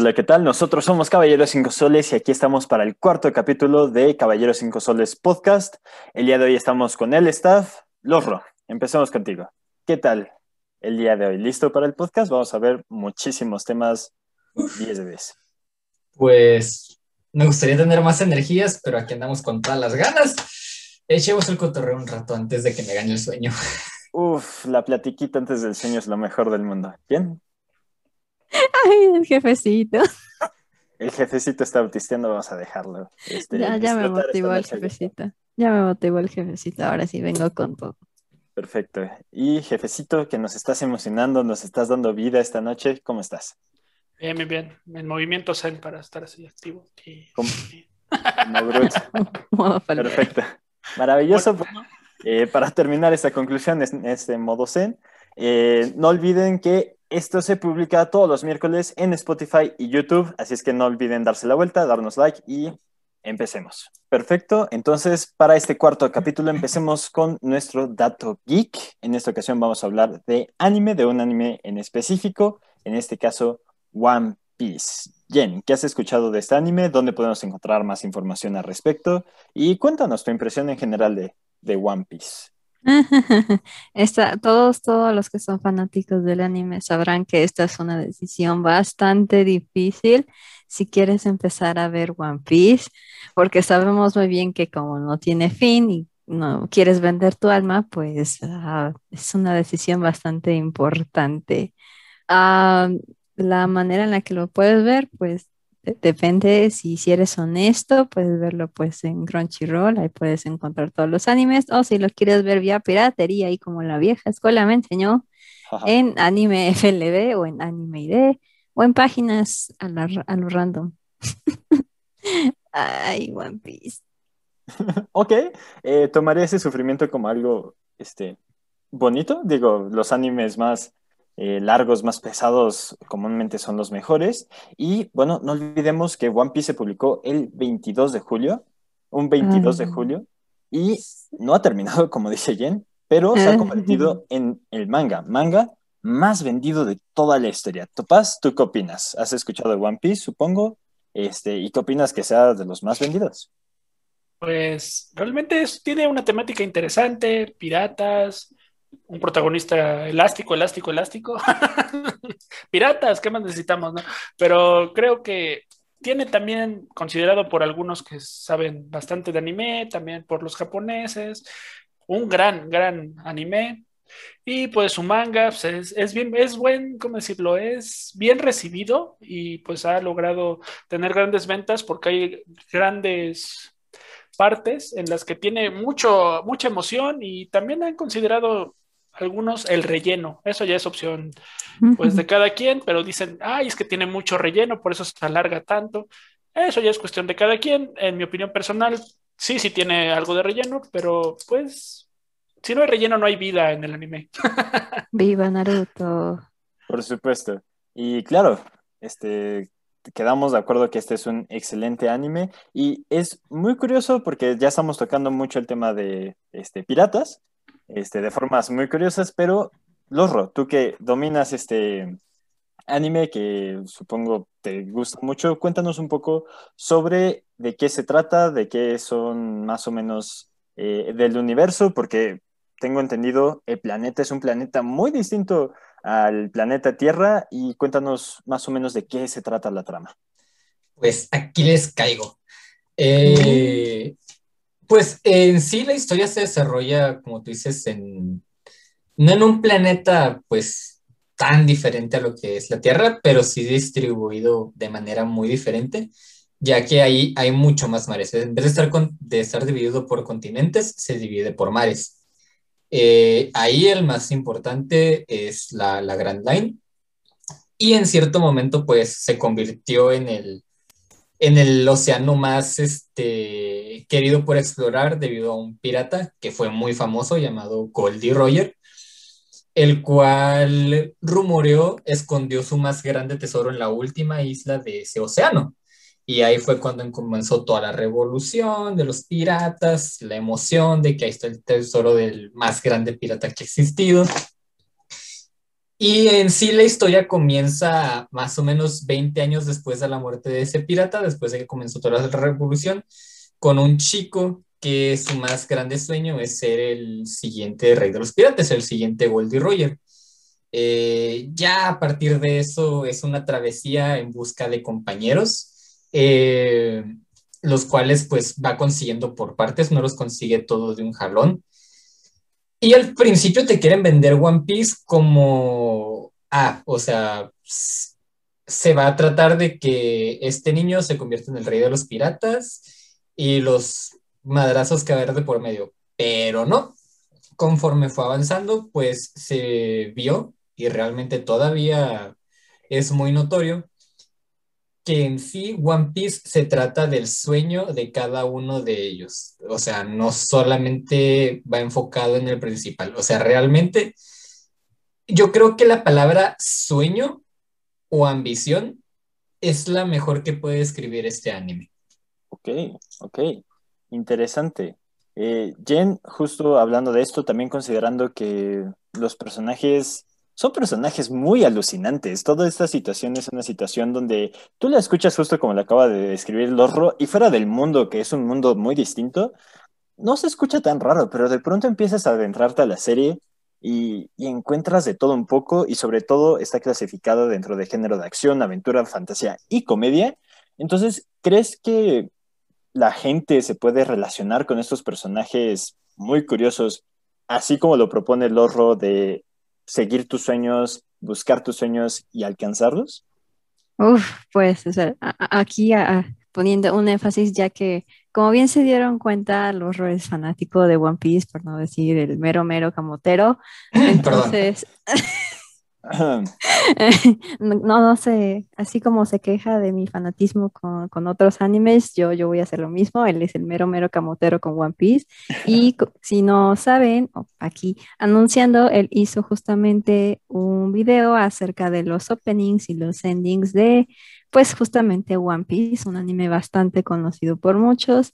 Hola, ¿qué tal? Nosotros somos Caballeros Cinco Soles y aquí estamos para el cuarto capítulo de Caballeros Cinco Soles Podcast. El día de hoy estamos con el staff. Lorro, empezamos contigo. ¿Qué tal el día de hoy? ¿Listo para el podcast? Vamos a ver muchísimos temas 10 de Pues me gustaría tener más energías, pero aquí andamos con todas las ganas. Echemos el cotorreo un rato antes de que me gane el sueño. Uf, la platiquita antes del sueño es lo mejor del mundo. Bien, Ay, el jefecito. El jefecito está autisteando, vamos a dejarlo. Este, ya, ya me motivó el jefecito. Ya me motivó el jefecito, ahora sí vengo con todo. Perfecto. Y jefecito, que nos estás emocionando, nos estás dando vida esta noche, ¿cómo estás? Bien, bien, bien. En movimiento Zen para estar así activo. Como, Perfecto. Maravilloso. Eh, para terminar esta conclusión, en este modo Zen. Eh, no olviden que esto se publica todos los miércoles en Spotify y YouTube, así es que no olviden darse la vuelta, darnos like y empecemos. Perfecto, entonces para este cuarto capítulo empecemos con nuestro dato geek. En esta ocasión vamos a hablar de anime, de un anime en específico, en este caso One Piece. Jen, ¿qué has escuchado de este anime? ¿Dónde podemos encontrar más información al respecto? Y cuéntanos tu impresión en general de, de One Piece. Está todos, todos los que son fanáticos del anime sabrán que esta es una decisión bastante difícil si quieres empezar a ver One Piece, porque sabemos muy bien que como no tiene fin y no quieres vender tu alma, pues ah, es una decisión bastante importante. Ah, la manera en la que lo puedes ver, pues depende si, si eres honesto, puedes verlo pues en Crunchyroll, ahí puedes encontrar todos los animes, o si los quieres ver vía piratería, ahí como la vieja escuela me enseñó, en anime FLB o en anime ID o en páginas a, lo random. Ay, One Piece. ok, eh, tomaré ese sufrimiento como algo este, bonito. Digo, los animes más eh, largos más pesados comúnmente son los mejores. Y bueno, no olvidemos que One Piece se publicó el 22 de julio, un 22 de mm. julio, y no ha terminado, como dice Jen, pero se ha convertido en el manga, manga más vendido de toda la historia. Topaz, ¿tú qué opinas? ¿Has escuchado One Piece, supongo? Este, ¿Y qué opinas que sea de los más vendidos? Pues realmente tiene una temática interesante, piratas, un protagonista elástico, elástico, elástico. Piratas, ¿qué más necesitamos? Pero creo que tiene también considerado por algunos que saben bastante de anime, también por los japoneses, un gran, gran anime. Y pues su manga pues, es, es, bien, es buen, ¿cómo decirlo? Es bien recibido y pues ha logrado tener grandes ventas porque hay grandes partes en las que tiene mucho, mucha emoción y también han considerado algunos el relleno, eso ya es opción pues de cada quien, pero dicen, ay, es que tiene mucho relleno, por eso se alarga tanto. Eso ya es cuestión de cada quien, en mi opinión personal, sí, sí tiene algo de relleno, pero pues si no hay relleno no hay vida en el anime. Viva Naruto. Por supuesto. Y claro, este quedamos de acuerdo que este es un excelente anime y es muy curioso porque ya estamos tocando mucho el tema de este piratas este, de formas muy curiosas, pero Lorro, tú que dominas este anime que supongo te gusta mucho, cuéntanos un poco sobre de qué se trata, de qué son más o menos eh, del universo, porque tengo entendido el planeta es un planeta muy distinto al planeta Tierra y cuéntanos más o menos de qué se trata la trama. Pues aquí les caigo. Eh, pues en sí la historia se desarrolla, como tú dices, en, no en un planeta pues tan diferente a lo que es la Tierra, pero sí distribuido de manera muy diferente, ya que ahí hay mucho más mares. En vez de estar, de estar dividido por continentes, se divide por mares. Eh, ahí el más importante es la, la Grand Line y en cierto momento pues se convirtió en el en el océano más este, querido por explorar debido a un pirata que fue muy famoso llamado Goldie Roger, el cual rumoreó escondió su más grande tesoro en la última isla de ese océano. Y ahí fue cuando comenzó toda la revolución de los piratas, la emoción de que ahí está el tesoro del más grande pirata que ha existido. Y en sí la historia comienza más o menos 20 años después de la muerte de ese pirata, después de que comenzó toda la revolución, con un chico que su más grande sueño es ser el siguiente rey de los piratas, el siguiente Goldie Roger. Eh, ya a partir de eso es una travesía en busca de compañeros, eh, los cuales pues va consiguiendo por partes, no los consigue todos de un jalón. Y al principio te quieren vender One Piece como, ah, o sea, se va a tratar de que este niño se convierta en el rey de los piratas y los madrazos que haber de por medio. Pero no, conforme fue avanzando, pues se vio y realmente todavía es muy notorio que en sí One Piece se trata del sueño de cada uno de ellos. O sea, no solamente va enfocado en el principal. O sea, realmente yo creo que la palabra sueño o ambición es la mejor que puede escribir este anime. Ok, ok, interesante. Eh, Jen, justo hablando de esto, también considerando que los personajes son personajes muy alucinantes. Toda esta situación es una situación donde tú la escuchas justo como la acaba de describir Lorro y fuera del mundo, que es un mundo muy distinto, no se escucha tan raro, pero de pronto empiezas a adentrarte a la serie y, encuentras de todo un poco y sobre todo está clasificado dentro de género de acción, aventura, fantasía y comedia. Entonces, ¿crees que la gente se puede relacionar con estos personajes muy curiosos, así como lo propone Lorro de seguir tus sueños, buscar tus sueños y alcanzarlos? Uf, pues aquí poniendo un énfasis ya que, como bien se dieron cuenta los roles fanáticos de One Piece, por no decir el mero mero camotero, entonces... no, no sé, así como se queja de mi fanatismo con, otros animes, yo, yo voy a hacer lo mismo, él es el mero, mero camotero con One Piece. Y si no saben, aquí anunciando, él hizo justamente un video acerca de los openings y los endings de, pues justamente One Piece, un anime bastante conocido por muchos.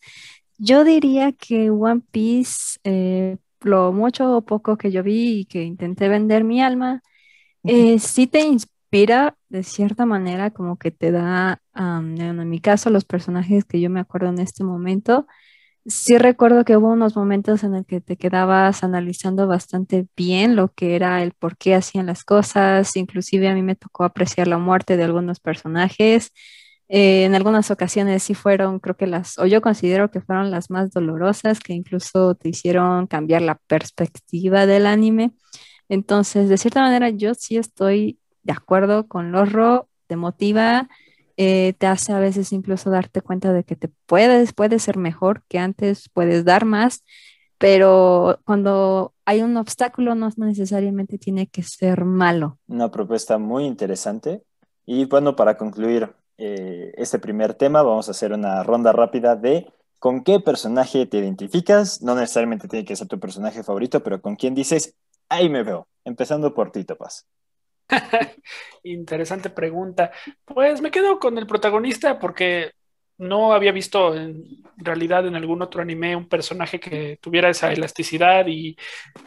Yo diría que One Piece, eh, lo mucho o poco que yo vi y que intenté vender mi alma, eh, sí te inspira de cierta manera, como que te da, en mi caso, los personajes que yo me acuerdo en este momento. Sí recuerdo que hubo unos momentos en el que te quedabas analizando bastante bien lo que era el por qué hacían las cosas, inclusive a mí me tocó apreciar la muerte de algunos personajes. Eh, en algunas ocasiones sí fueron, creo que las, o yo considero que fueron las más dolorosas, que incluso te hicieron cambiar la perspectiva del anime. Entonces, de cierta manera, yo sí estoy de acuerdo con Lorro, te motiva, eh, te hace a veces incluso darte cuenta de que te puedes, puedes ser mejor que antes, puedes dar más, pero cuando hay un obstáculo no necesariamente tiene que ser malo. Una propuesta muy interesante. Y bueno, para concluir eh, este primer tema, vamos a hacer una ronda rápida de con qué personaje te identificas. No necesariamente tiene que ser tu personaje favorito, pero con quién dices, ahí me veo, empezando por ti, Topaz. Interesante pregunta. Pues me quedo con el protagonista porque no había visto en realidad en algún otro anime un personaje que tuviera esa elasticidad y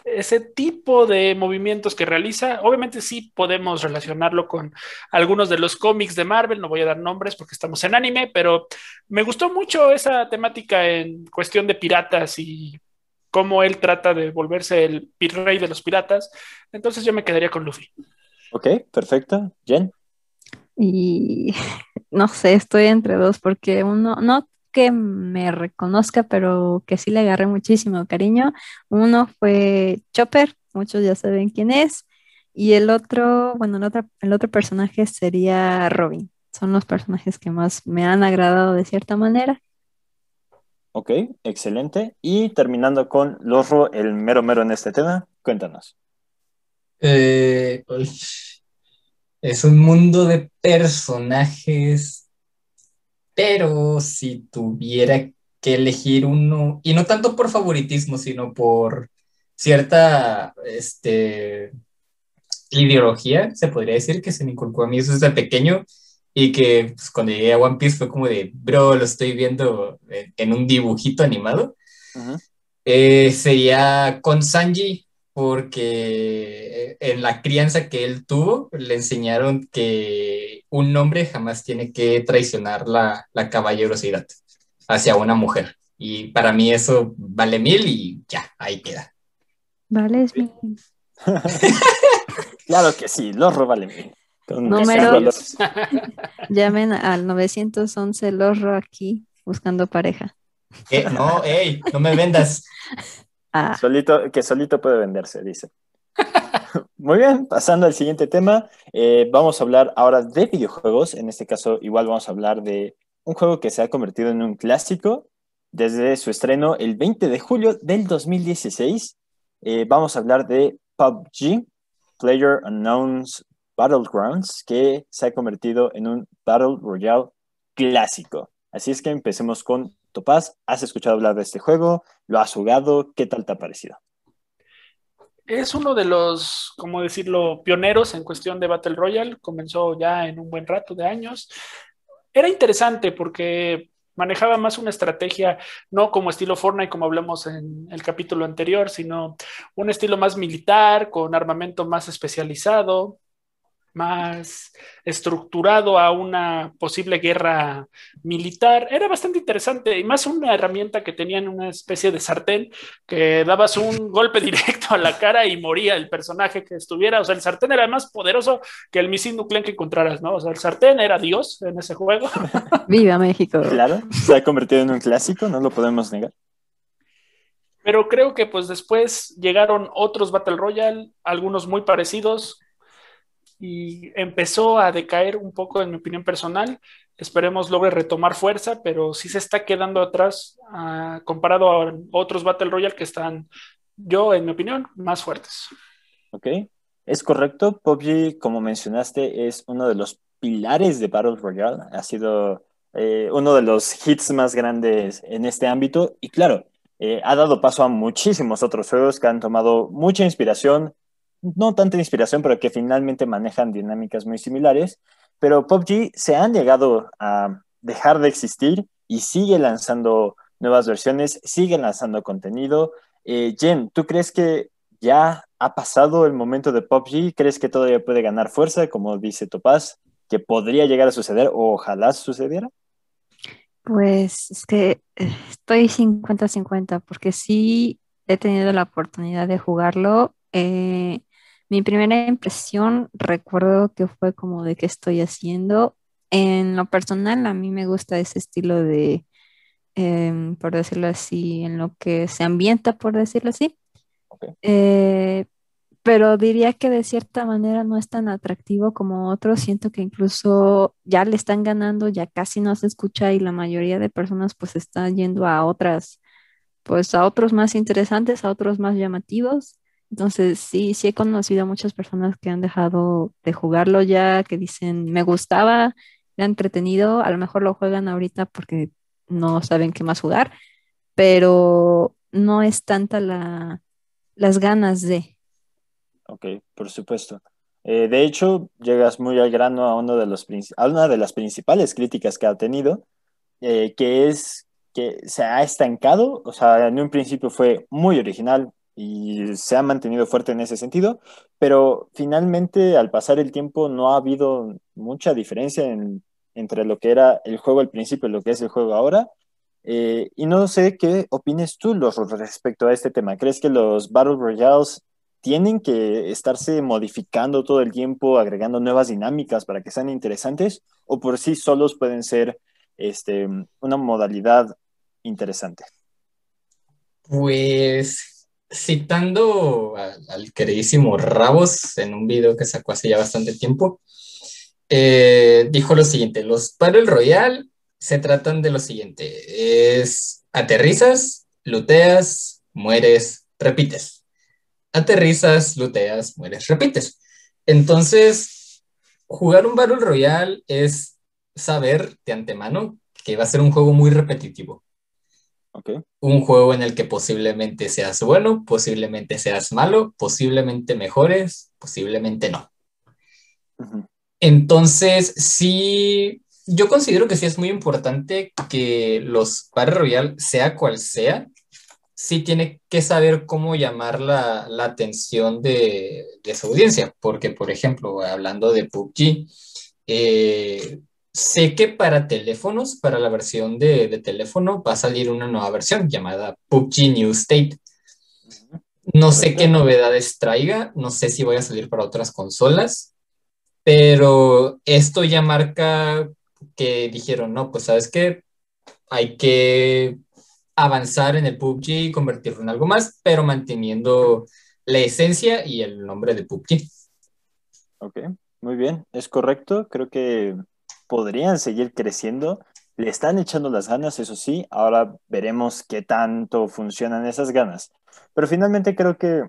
ese tipo de movimientos que realiza. Obviamente sí podemos relacionarlo con algunos de los cómics de Marvel, no voy a dar nombres porque estamos en anime, pero me gustó mucho esa temática en cuestión de piratas y cómo él trata de volverse el pirrey de los piratas. Entonces yo me quedaría con Luffy. Ok, perfecto. Jen. Y no sé, estoy entre dos porque uno, no que me reconozca, pero que sí le agarré muchísimo cariño. Uno fue Chopper, muchos ya saben quién es. Y el otro, bueno, el otro, el otro personaje sería Robin. Son los personajes que más me han agradado de cierta manera. Ok, excelente. Y terminando con Lorro, el mero mero en este tema, cuéntanos. Eh, pues, es un mundo de personajes, pero si tuviera que elegir uno, y no tanto por favoritismo, sino por cierta este, ideología, se podría decir, que se me inculcó a mí eso desde pequeño, y que pues, cuando llegué a One Piece fue como de, bro, lo estoy viendo en un dibujito animado. Eh, sería con Sanji, porque eh, en la crianza que él tuvo le enseñaron que un hombre jamás tiene que traicionar la, caballerosidad hacia una mujer. Y para mí eso vale mil y ya, ahí queda. Vale, es mil. claro que sí, los vale mil. Números. Llamen al 911 Lorro aquí buscando pareja. Eh, no, hey, no me vendas. Ah. Solito, que solito puede venderse, dice. Muy bien, pasando al siguiente tema, eh, vamos a hablar ahora de videojuegos. En este caso, igual vamos a hablar de un juego que se ha convertido en un clásico desde su estreno el 20 de julio del 2016. Eh, vamos a hablar de PUBG, Player Unknown's Battlegrounds que se ha convertido en un Battle Royale clásico. Así es que empecemos con Topaz. ¿Has escuchado hablar de este juego? ¿Lo has jugado? ¿Qué tal te ha parecido? Es uno de los, como decirlo, pioneros en cuestión de Battle Royale. Comenzó ya en un buen rato de años. Era interesante porque manejaba más una estrategia, no como estilo Fortnite, como hablamos en el capítulo anterior, sino un estilo más militar, con armamento más especializado, más estructurado a una posible guerra militar. Era bastante interesante y más una herramienta que tenían una especie de sartén que dabas un golpe directo a la cara y moría el personaje que estuviera. O sea, el sartén era más poderoso que el misil nuclear que encontraras, ¿no? O sea, el sartén era Dios en ese juego. Viva México. Claro, se ha convertido en un clásico, no lo podemos negar. Pero creo que pues después llegaron otros Battle Royale, algunos muy parecidos, y empezó a decaer un poco en mi opinión personal. Esperemos logre retomar fuerza, pero sí se está quedando atrás ah, comparado a otros Battle Royale que están, yo en mi opinión, más fuertes. Ok, es correcto. PUBG, como mencionaste, es uno de los pilares de Battle Royale. Ha sido eh, uno de los hits más grandes en este ámbito y claro, eh, ha dado paso a muchísimos otros juegos que han tomado mucha inspiración no tanta inspiración, pero que finalmente manejan dinámicas muy similares. Pero PUBG se han llegado a dejar de existir y sigue lanzando nuevas versiones, sigue lanzando contenido. Eh, Jen, ¿tú crees que ya ha pasado el momento de PUBG? ¿Crees que todavía puede ganar fuerza, como dice Topaz, que podría llegar a suceder o ojalá sucediera? Pues es que eh, estoy 50-50, porque sí he tenido la oportunidad de jugarlo. Eh, mi primera impresión recuerdo que fue como de qué estoy haciendo. En lo personal, a mí me gusta ese estilo de, em, por decirlo así, en lo que se ambienta, por decirlo así. Eh, pero diría que de cierta manera no es tan atractivo como otros. Siento que incluso ya le están ganando, ya casi no se escucha y la mayoría de personas pues están yendo a otras, pues a otros más interesantes, a otros más llamativos. Entonces, sí, sí he conocido a muchas personas que han dejado de jugarlo ya, que dicen, me gustaba, ha entretenido, a lo mejor lo juegan ahorita porque no saben qué más jugar, pero no es tanta la, las ganas de. Ok, por supuesto. Eh, de hecho, llegas muy al grano a, uno de los, a una de las principales críticas que ha tenido, eh, que es que se ha estancado, o sea, en un principio fue muy original, y se ha mantenido fuerte en ese sentido, pero finalmente al pasar el tiempo no ha habido mucha diferencia entre lo que era el juego al principio y lo que es el juego ahora. Eh, y no sé qué opines tú respecto a este tema. ¿Crees que los Battle Royales tienen que estarse modificando todo el tiempo, agregando nuevas dinámicas para que sean interesantes? ¿O por sí solos pueden ser este, una modalidad interesante? Pues citando al, queridísimo Rabos en un video que sacó hace ya bastante tiempo, eh, dijo lo siguiente, los Battle Royale se tratan de lo siguiente, es aterrizas, luteas, mueres, repites. Aterrizas, luteas, mueres, repites. Entonces, jugar un Battle Royale es saber de antemano que va a ser un juego muy repetitivo un juego en el que posiblemente seas bueno, posiblemente seas malo, posiblemente mejores, posiblemente no. Entonces, sí, yo considero que sí es muy importante que los Battle royal, sea cual sea, sí tiene que saber cómo llamar la, atención de, su audiencia. Porque, por ejemplo, hablando de PUBG, eh, Sé que para teléfonos, para la versión de, teléfono, va a salir una nueva versión llamada PUBG New State. No sé qué novedades traiga, no sé si voy a salir para otras consolas, pero esto ya marca que dijeron, no, pues sabes que hay que avanzar en el PUBG y convertirlo en algo más, pero manteniendo la esencia y el nombre de PUBG. Ok, muy bien, es correcto. Creo que podrían seguir creciendo. Le están echando las ganas, eso sí. Ahora veremos qué tanto funcionan esas ganas. Pero finalmente creo que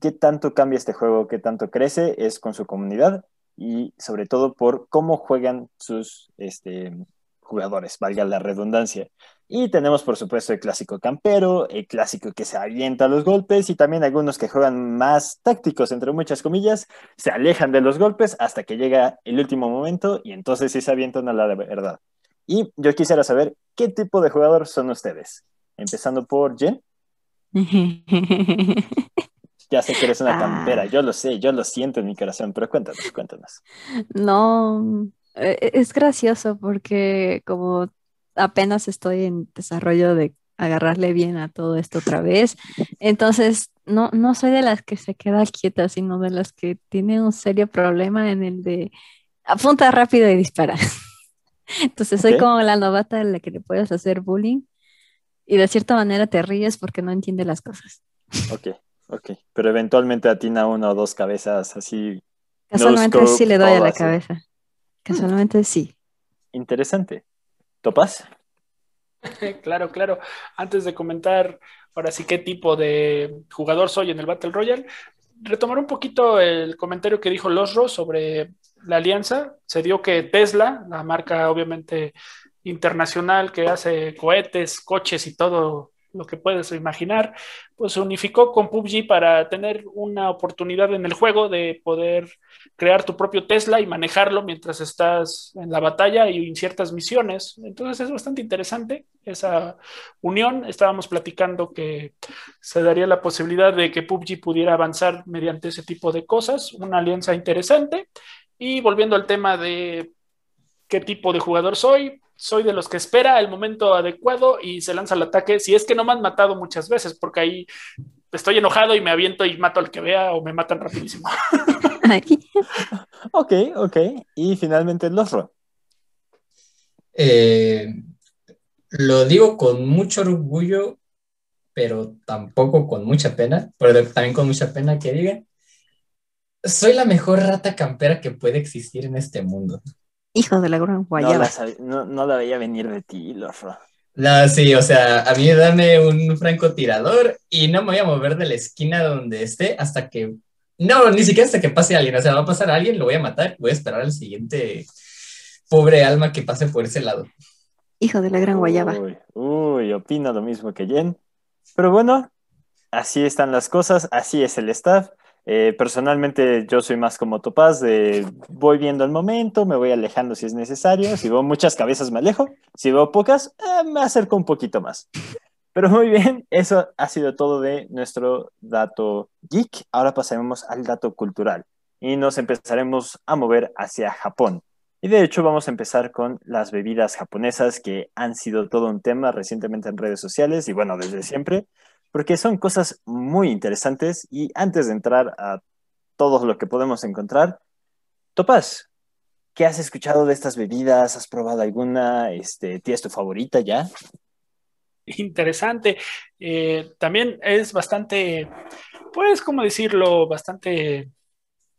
qué tanto cambia este juego, qué tanto crece es con su comunidad y sobre todo por cómo juegan sus este, jugadores, valga la redundancia. Y tenemos, por supuesto, el clásico campero, el clásico que se avienta a los golpes y también algunos que juegan más tácticos, entre muchas comillas, se alejan de los golpes hasta que llega el último momento y entonces sí se avientan a la verdad. Y yo quisiera saber qué tipo de jugador son ustedes. Empezando por Jen. Ya sé que eres una campera, ah. yo lo sé, yo lo siento en mi corazón, pero cuéntanos, cuéntanos. No, eh, es gracioso porque como apenas estoy en desarrollo de agarrarle bien a todo esto otra vez. Entonces, no, no soy de las que se quedan quieta, sino de las que tiene un serio problema en el de apunta rápido y dispara. Entonces, soy como la novata en la que le puedes hacer bullying y de cierta manera te ríes porque no entiende las cosas. Ok, ok. Pero eventualmente atina una o dos cabezas así. Casualmente sí le doy a la cabeza. Hmm. Casualmente sí. Interesante. ¿Topas? claro, claro. Antes de comentar ahora sí qué tipo de jugador soy en el Battle Royale, retomar un poquito el comentario que dijo Losro sobre la alianza. Se dio que Tesla, la marca obviamente internacional que hace cohetes, coches y todo lo que puedes imaginar, pues se unificó con PUBG para tener una oportunidad en el juego de poder crear tu propio Tesla y manejarlo mientras estás en la batalla y en ciertas misiones. Entonces es bastante interesante esa unión. Estábamos platicando que se daría la posibilidad de que PUBG pudiera avanzar mediante ese tipo de cosas, una alianza interesante. Y volviendo al tema de qué tipo de jugador soy, soy de los que espera el momento adecuado y se lanza al ataque. Si es que no me han matado muchas veces, porque ahí estoy enojado y me aviento y mato al que vea o me matan rapidísimo. ok, ok. Y finalmente el otro. Eh, lo digo con mucho orgullo, pero tampoco con mucha pena, pero también con mucha pena que digan... soy la mejor rata campera que puede existir en este mundo. Hijo de la gran guayaba. No, no, la, veía venir de ti, Lorro. No, sí, o sea, a mí dame un francotirador y no me voy a mover de la esquina donde esté hasta que. No, ni siquiera hasta que pase alguien. O sea, va a pasar a alguien, lo voy a matar, voy a esperar al siguiente pobre alma que pase por ese lado. Hijo de la gran guayaba. Uy, uy opino lo mismo que Jen. Pero bueno, así están las cosas, así es el staff. Eh, personalmente yo soy más como Topaz, de voy viendo el momento, me voy alejando si es necesario, si veo muchas cabezas me alejo, si veo pocas eh, me acerco un poquito más. Pero muy bien, eso ha sido todo de nuestro dato geek. Ahora pasaremos al dato cultural y nos empezaremos a mover hacia Japón. Y de hecho vamos a empezar con las bebidas japonesas que han sido todo un tema recientemente en redes sociales y bueno, desde siempre porque son cosas muy interesantes y antes de entrar a todo lo que podemos encontrar, Topaz, ¿qué has escuchado de estas bebidas? ¿Has probado alguna? Este, ¿Tienes tu favorita ya? Interesante. Eh, también es bastante, pues, ¿cómo decirlo? Bastante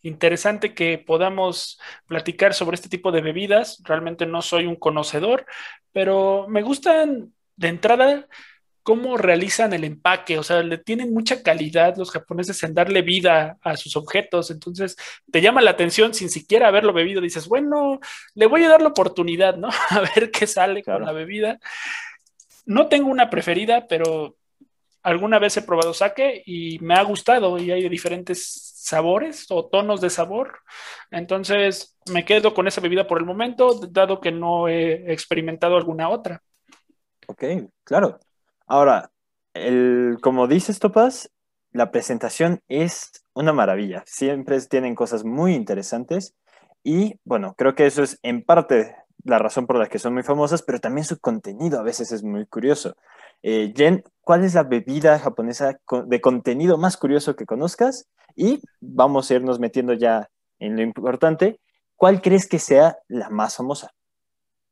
interesante que podamos platicar sobre este tipo de bebidas. Realmente no soy un conocedor, pero me gustan de entrada cómo realizan el empaque, o sea, le tienen mucha calidad los japoneses en darle vida a sus objetos, entonces te llama la atención sin siquiera haberlo bebido, dices, bueno, le voy a dar la oportunidad, ¿no? A ver qué sale con la bebida. No tengo una preferida, pero alguna vez he probado sake y me ha gustado y hay diferentes sabores o tonos de sabor. Entonces me quedo con esa bebida por el momento, dado que no he experimentado alguna otra. Ok, claro. Ahora, como dices, Topaz, la presentación es una maravilla. Siempre tienen cosas muy interesantes y bueno, creo que eso es en parte la razón por la que son muy famosas, pero también su contenido a veces es muy curioso. Eh, Jen, ¿cuál es la bebida japonesa de contenido más curioso que conozcas? Y vamos a irnos metiendo ya en lo importante. ¿Cuál crees que sea la más famosa,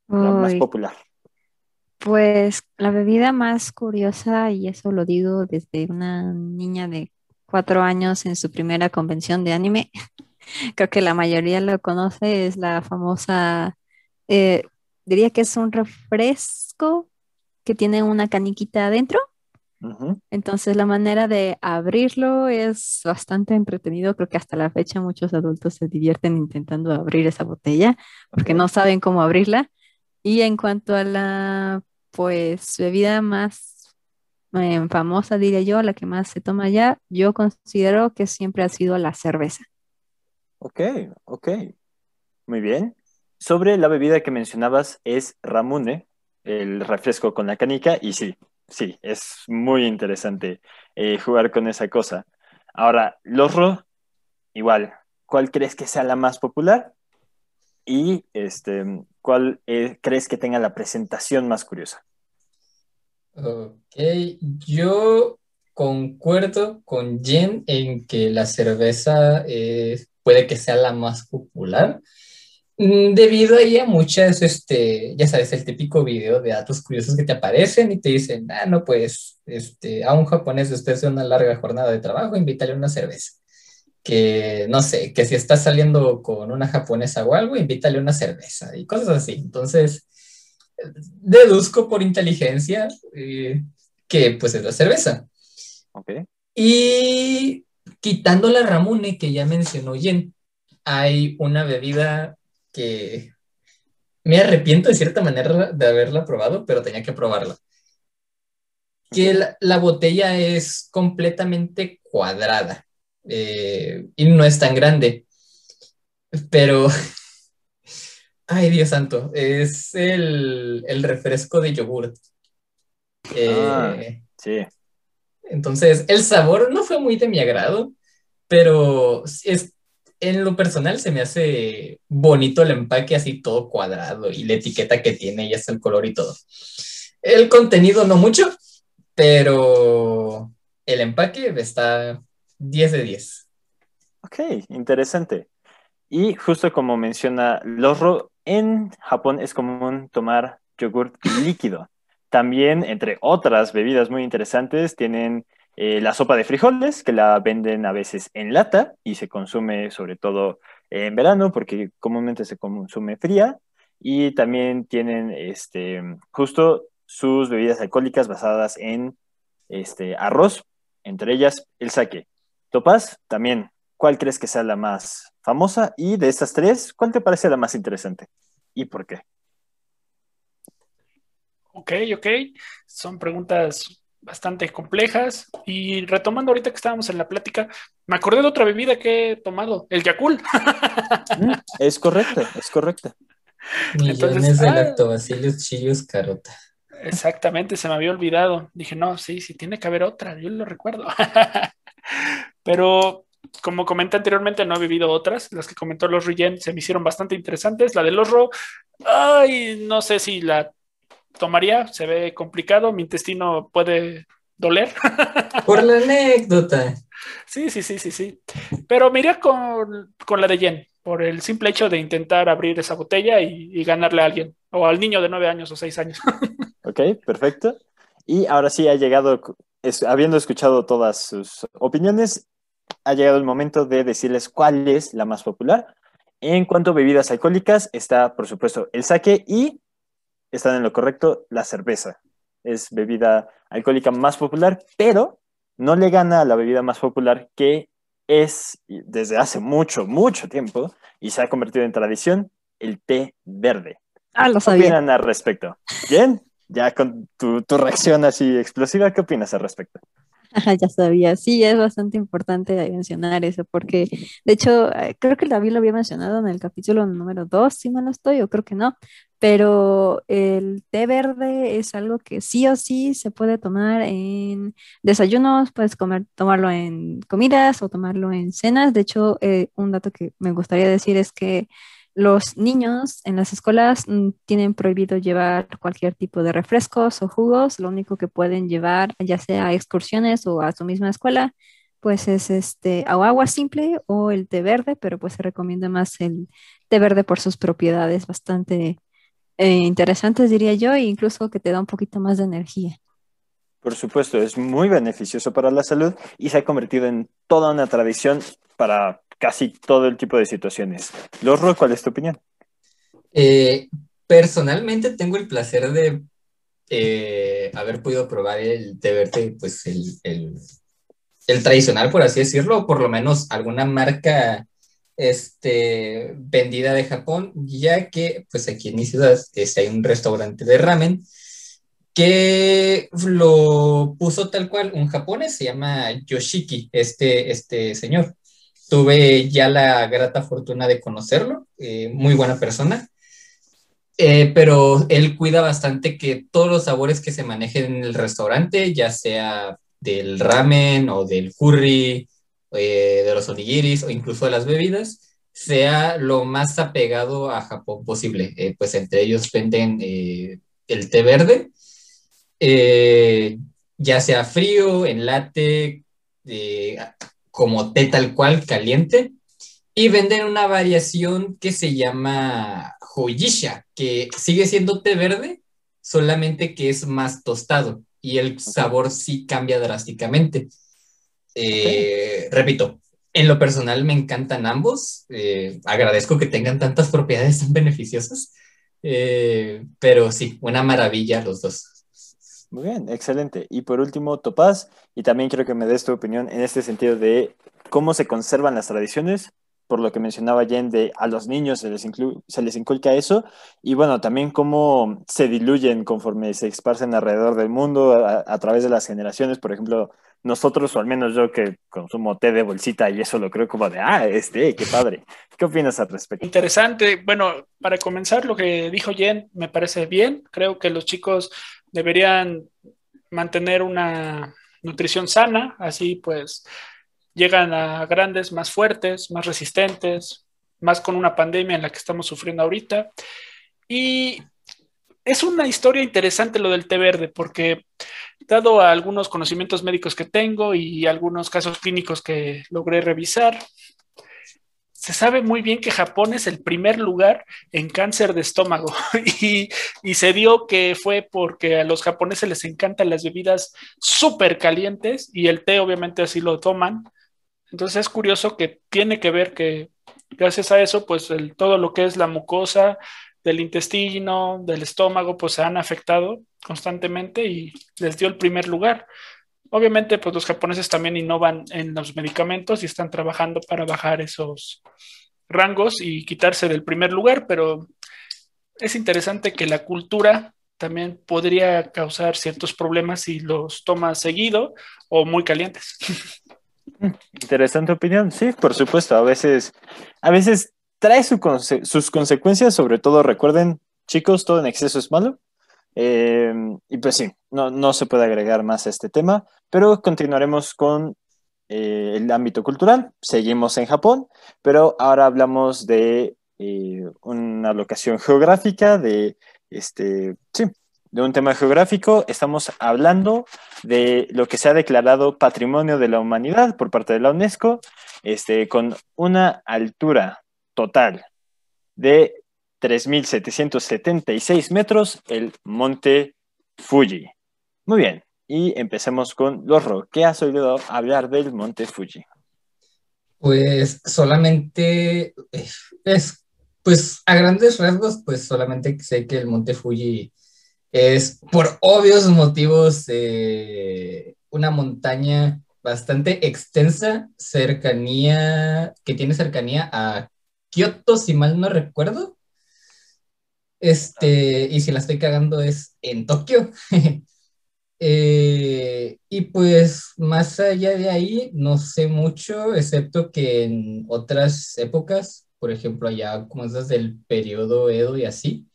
la más popular? Pues la bebida más curiosa, y eso lo digo desde una niña de cuatro años en su primera convención de anime, creo que la mayoría lo conoce, es la famosa, eh, diría que es un refresco que tiene una caniquita adentro. Entonces la manera de abrirlo es bastante entretenido. Creo que hasta la fecha muchos adultos se divierten intentando abrir esa botella porque no saben cómo abrirla. Y en cuanto a la pues bebida más em, famosa, diría yo, la que más se toma ya yo considero que siempre ha sido la cerveza. Ok, ok. Muy bien. Sobre la bebida que mencionabas es Ramune, el refresco con la canica, y sí, sí, es muy interesante eh, jugar con esa cosa. Ahora, Lorro, igual, ¿cuál crees que sea la más popular? Y este, ¿cuál eh, crees que tenga la presentación más curiosa? Ok, yo concuerdo con Jen en que la cerveza eh, puede que sea la más popular. Mm, debido a ella, muchas, este, ya sabes, el típico video de datos curiosos que te aparecen y te dicen, ah, no, pues, este, a un japonés usted hace una larga jornada de trabajo, invítale una cerveza que, no sé, que si está saliendo con una japonesa o algo, invítale una cerveza y cosas así. Entonces, deduzco por inteligencia eh, que pues es la cerveza. Y quitando la Ramune que ya mencionó Jen, hay una bebida que me arrepiento de cierta manera de haberla probado, pero tenía que probarla. Que la botella es completamente cuadrada. Eh, y no es tan grande. Pero, ay Dios santo, es el, el refresco de yogur. Ah, eh, sí. Entonces, el sabor no fue muy de mi agrado, pero es, en lo personal se me hace bonito el empaque así todo cuadrado y la etiqueta que tiene y hasta el color y todo. El contenido no mucho, pero el empaque está 10 de 10. Ok, interesante. Y justo como menciona Lorro, en Japón es común tomar yogurt líquido. También, entre otras bebidas muy interesantes, tienen eh, la sopa de frijoles, que la venden a veces en lata y se consume sobre todo en verano, porque comúnmente se consume fría. Y también tienen este, justo sus bebidas alcohólicas basadas en este, arroz, entre ellas el sake. Topaz, también, ¿cuál crees que sea la más famosa? Y de estas tres, ¿cuál te parece la más interesante? ¿Y por qué? Ok, ok. Son preguntas bastante complejas. Y retomando ahorita que estábamos en la plática, me acordé de otra bebida que he tomado, el Yakul. Mm, es correcto, es correcta. Millones de ah, carota. Exactamente, se me había olvidado. Dije, no, sí, sí, tiene que haber otra, yo lo recuerdo. Pero como comenté anteriormente, no he vivido otras. Las que comentó los Jen se me hicieron bastante interesantes. La del Osro, ay, no sé si la tomaría, se ve complicado, mi intestino puede doler. Por la anécdota. Sí, sí, sí, sí, sí. Pero me con, la de Jen, por el simple hecho de intentar abrir esa botella y, y ganarle a alguien, o al niño de nueve años o seis años. ok, perfecto. Y ahora sí ha llegado habiendo escuchado todas sus opiniones, ha llegado el momento de decirles cuál es la más popular. En cuanto a bebidas alcohólicas, está por supuesto el saque y están en lo correcto la cerveza. Es bebida alcohólica más popular, pero no le gana a la bebida más popular que es desde hace mucho, mucho tiempo y se ha convertido en tradición, el té verde. Ah, lo ¿Qué opinan al respecto? ¿Bien? ya con tu, tu reacción así explosiva, ¿qué opinas al respecto? Ajá, ya sabía, sí, es bastante importante mencionar eso, porque de hecho eh, creo que David lo había mencionado en el capítulo número 2, si mal no estoy, o creo que no, pero el té verde es algo que sí o sí se puede tomar en desayunos, puedes comer, tomarlo en comidas o tomarlo en cenas. De hecho, eh, un dato que me gustaría decir es que los niños en las escuelas mm, tienen prohibido llevar cualquier tipo de refrescos o jugos, lo único que pueden llevar, ya sea a excursiones o a su misma escuela, pues es este agua simple o el té verde, pero pues se recomienda más el té verde por sus propiedades bastante eh, interesantes, diría yo, e incluso que te da un poquito más de energía. Por supuesto, es muy beneficioso para la salud y se ha convertido en toda una tradición para casi todo el tipo de situaciones. ...Lorro, ¿cuál es tu opinión? Eh, personalmente tengo el placer de eh, haber podido probar el de verte, pues el, tradicional, por así decirlo, o por lo menos alguna marca este, vendida de Japón, ya que pues aquí en mi ciudad este, hay un restaurante de ramen que lo puso tal cual un japonés, se llama Yoshiki, este, este señor tuve ya la grata fortuna de conocerlo, eh, muy buena persona, eh, pero él cuida bastante que todos los sabores que se manejen en el restaurante, ya sea del ramen o del curry, eh, de los onigiris o incluso de las bebidas, sea lo más apegado a Japón posible. pues entre ellos venden el té verde, ya sea frío, en latte, como té tal cual caliente y venden una variación que se llama joyisha, que sigue siendo té verde, solamente que es más tostado y el sabor sí cambia drásticamente. Eh, repito, en lo personal me encantan ambos, eh, agradezco que tengan tantas propiedades tan beneficiosas, eh, pero sí, una maravilla los dos. Muy bien, excelente. Y por último, Topaz, y también quiero que me des tu opinión en este sentido de cómo se conservan las tradiciones, por lo que mencionaba Jen, de a los niños se les, se les inculca eso, y bueno, también cómo se diluyen conforme se esparcen alrededor del mundo, a, a través de las generaciones, por ejemplo, nosotros, o al menos yo que consumo té de bolsita y eso lo creo como de, ah, este, qué padre. ¿Qué opinas al respecto? Interesante. Bueno, para comenzar, lo que dijo Jen me parece bien. Creo que los chicos deberían mantener una nutrición sana, así pues llegan a grandes más fuertes, más resistentes, más con una pandemia en la que estamos sufriendo ahorita. Y es una historia interesante lo del té verde, porque dado a algunos conocimientos médicos que tengo y algunos casos clínicos que logré revisar, se sabe muy bien que Japón es el primer lugar en cáncer de estómago y, se dio que fue porque a los japoneses les encantan las bebidas súper calientes y el té obviamente así lo toman. Entonces es curioso que tiene que ver que gracias a eso, pues todo lo que es la mucosa del intestino, del estómago, pues se han afectado constantemente y les dio el primer lugar obviamente, pues los japoneses también innovan en los medicamentos y están trabajando para bajar esos rangos y quitarse del primer lugar, pero es interesante que la cultura también podría causar ciertos problemas si los tomas seguido o muy calientes. Interesante opinión, sí, por supuesto. A veces, a veces trae sus consecuencias, sobre todo recuerden, chicos, todo en exceso es malo. Eh, y pues sí, no, no, se puede agregar más a este tema, pero continuaremos con eh, el ámbito cultural. Seguimos en Japón, pero ahora hablamos de eh, una locación geográfica, de este, sí, de un tema geográfico. Estamos hablando de lo que se ha declarado Patrimonio de la Humanidad por parte de la UNESCO, este, con una altura total de 3.776 metros, el monte Fuji. Muy bien, y empecemos con los ¿Qué has oído hablar del monte Fuji? Pues solamente es, pues a grandes rasgos, pues solamente sé que el monte Fuji es por obvios motivos eh, una montaña bastante extensa, cercanía, que tiene cercanía a Kioto, si mal no recuerdo. Este, y si la estoy cagando es en Tokio. Eh, y pues más allá de ahí, no sé mucho, excepto que en otras épocas, por ejemplo, allá como esas del periodo Edo y así,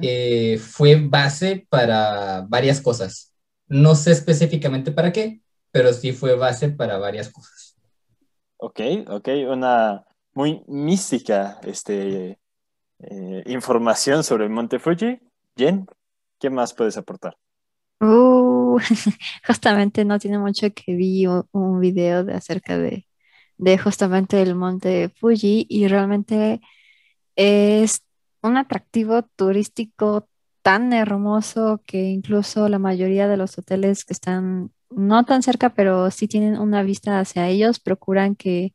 eh, fue base para varias cosas. No sé específicamente para qué, pero sí fue base para varias cosas. Ok, ok, una muy mística este, eh, información sobre el Monte Fuji. Jen, ¿qué más puedes aportar? Uh, justamente no tiene mucho que vi un video acerca de, justamente el Monte Fuji y realmente es un atractivo turístico tan hermoso que incluso la mayoría de los hoteles que están no tan cerca, pero sí tienen una vista hacia ellos, procuran que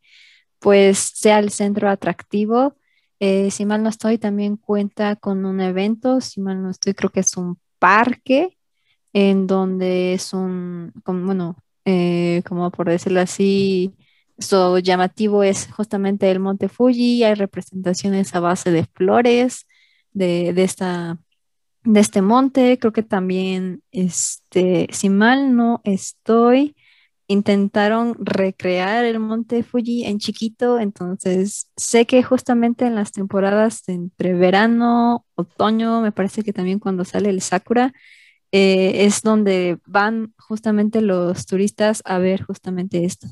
pues sea el centro atractivo eh, si mal no estoy, también cuenta con un evento, si mal no estoy, creo que es un parque en donde es un, bueno, eh, como por decirlo así, su llamativo es justamente el Monte Fuji, hay representaciones a base de flores de, de esta, de este monte, creo que también, este, si mal no estoy, intentaron recrear el monte Fuji en chiquito, entonces sé que justamente en las temporadas entre verano, otoño, me parece que también cuando sale el sakura, eh, es donde van justamente los turistas a ver justamente esto.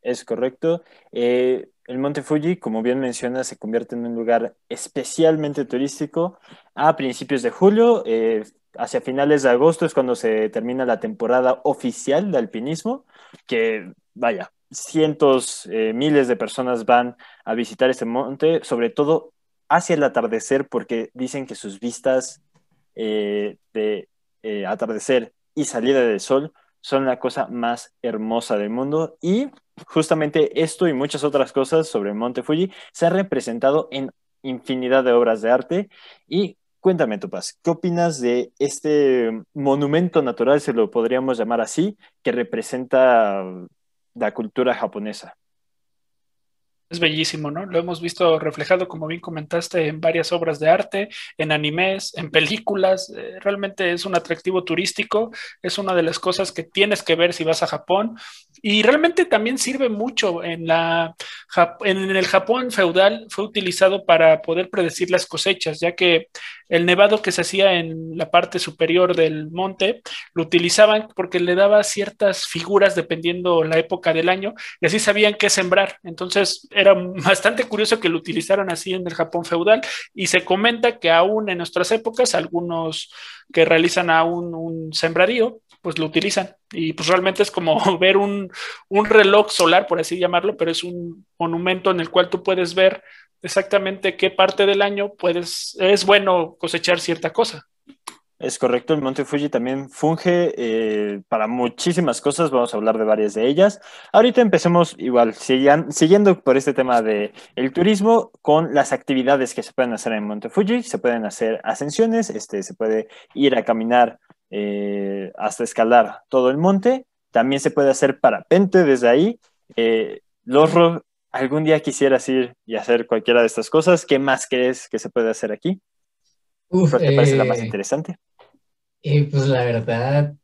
Es correcto. Eh, el monte Fuji, como bien menciona, se convierte en un lugar especialmente turístico a principios de julio, eh, hacia finales de agosto es cuando se termina la temporada oficial de alpinismo, que vaya, cientos, eh, miles de personas van a visitar este monte, sobre todo hacia el atardecer, porque dicen que sus vistas eh, de eh, atardecer y salida del sol son la cosa más hermosa del mundo y justamente esto y muchas otras cosas sobre el monte Fuji se ha representado en infinidad de obras de arte y Cuéntame, Topaz, ¿qué opinas de este monumento natural, se lo podríamos llamar así, que representa la cultura japonesa? Es bellísimo, ¿no? Lo hemos visto reflejado, como bien comentaste, en varias obras de arte, en animes, en películas. Eh, realmente es un atractivo turístico, es una de las cosas que tienes que ver si vas a Japón. Y realmente también sirve mucho. En, la, en el Japón feudal fue utilizado para poder predecir las cosechas, ya que el nevado que se hacía en la parte superior del monte lo utilizaban porque le daba ciertas figuras dependiendo la época del año y así sabían qué sembrar. Entonces era bastante curioso que lo utilizaran así en el Japón feudal y se comenta que aún en nuestras épocas algunos que realizan aún un sembradío pues lo utilizan. Y pues realmente es como ver un, reloj solar, por así llamarlo, pero es un monumento en el cual tú puedes ver exactamente qué parte del año puedes, es bueno cosechar cierta cosa. Es correcto, el Monte Fuji también funge eh, para muchísimas cosas, vamos a hablar de varias de ellas. Ahorita empecemos igual, siguiendo por este tema del el turismo, con las actividades que se pueden hacer en Monte Fuji, se pueden hacer ascensiones, este, se puede ir a caminar eh, hasta escalar todo el monte. También se puede hacer parapente desde ahí. Eh, Lorro, algún día quisieras ir y hacer cualquiera de estas cosas. ¿Qué más crees que se puede hacer aquí? Uf, te parece la más eh, interesante? pues la verdad,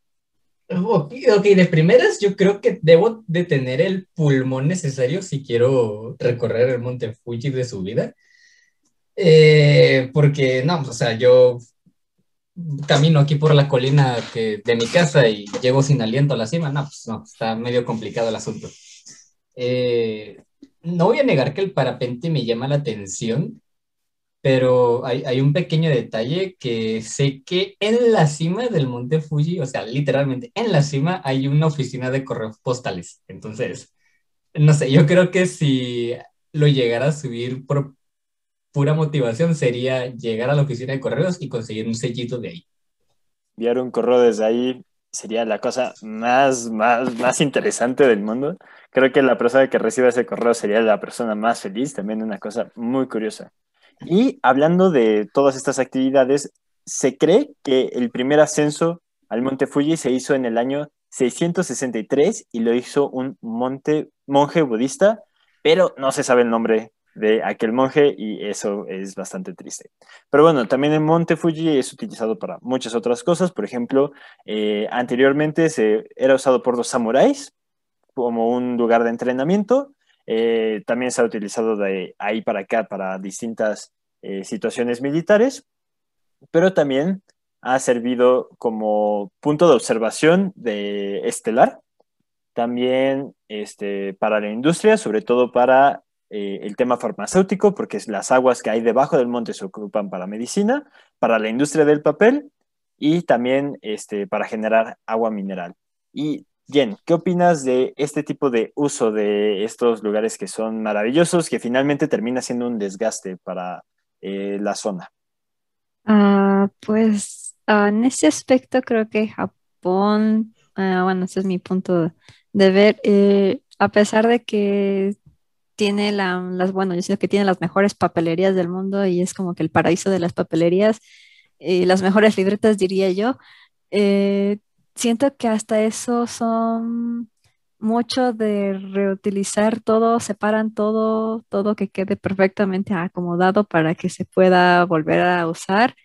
Ok, de primeras yo creo que debo de tener el pulmón necesario si quiero recorrer el monte Fuji de su vida. porque, no, o sea, yo camino aquí por la colina que, de mi casa y llego sin aliento a la cima, no, pues no, está medio complicado el asunto. Eh, no voy a negar que el parapente me llama la atención, pero hay, hay, un pequeño detalle que sé que en la cima del monte Fuji, o sea, literalmente en la cima hay una oficina de correos postales. Entonces, no sé, yo creo que si lo llegara a subir por pura motivación sería llegar a la oficina de correos y conseguir un sellito de ahí. Enviar un correo desde ahí sería la cosa más, más, más interesante del mundo. Creo que la persona que reciba ese correo sería la persona más feliz, también una cosa muy curiosa. Y hablando de todas estas actividades, se cree que el primer ascenso al monte Fuji se hizo en el año 663 y lo hizo un monte, monje budista, pero no se sabe el nombre de aquel monje y eso es bastante triste. Pero bueno, también el monte Fuji es utilizado para muchas otras cosas. Por ejemplo, eh, anteriormente se, era usado por los samuráis como un lugar de entrenamiento. Eh, también se ha utilizado de ahí para acá para distintas eh, situaciones militares, pero también ha servido como punto de observación de estelar, también este, para la industria, sobre todo para eh, el tema farmacéutico, porque las aguas que hay debajo del monte se ocupan para medicina, para la industria del papel y también este, para generar agua mineral. Y bien, ¿qué opinas de este tipo de uso de estos lugares que son maravillosos, que finalmente termina siendo un desgaste para eh, la zona? Ah, pues ah, en ese aspecto creo que Japón, ah, bueno, ese es mi punto de ver, eh, a pesar de que tiene las, bueno, yo siento que tiene las mejores papelerías del mundo y es como que el paraíso de las papelerías, y las mejores libretas, diría yo. Eh, siento que hasta eso son mucho de reutilizar todo, separan todo, todo que quede perfectamente acomodado para que se pueda volver a usar.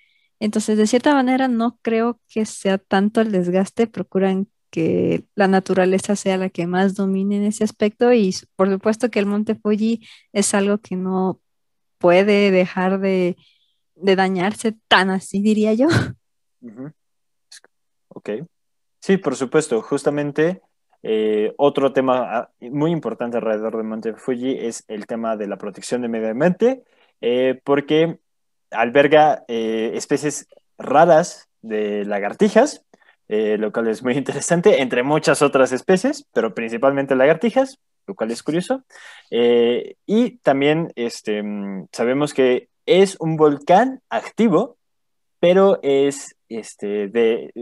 Entonces, de cierta manera, no creo que sea tanto el desgaste, procuran que la naturaleza sea la que más domine en ese aspecto y por supuesto que el monte Fuji es algo que no puede dejar de, dañarse tan así, diría yo. Ok. Sí, por supuesto. Justamente eh, otro tema ah, muy importante alrededor del Monte Fuji es el tema de la protección de medio ambiente, eh, porque alberga eh, especies raras de lagartijas eh, lo cual es muy interesante, entre muchas otras especies, pero principalmente lagartijas, lo cual es curioso. Eh, y también este, mm, sabemos que es un volcán activo, pero es este, de,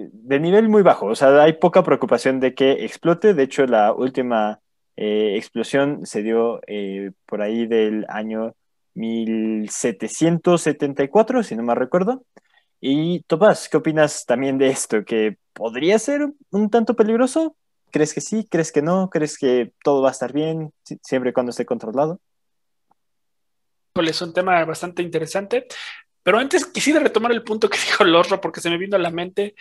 nivel muy bajo, o sea, hay poca preocupación de que explote, de hecho la última eh, explosión se dio por ahí del año 1774, si no me recuerdo. Y Topaz ¿qué opinas también de esto? Que podría ser un tanto peligroso. ¿Crees que sí? ¿Crees que no? ¿Crees que todo va a estar bien siempre y cuando esté controlado? es un tema bastante interesante. Pero antes quisiera retomar el punto que dijo Lorro porque se me vino a la mente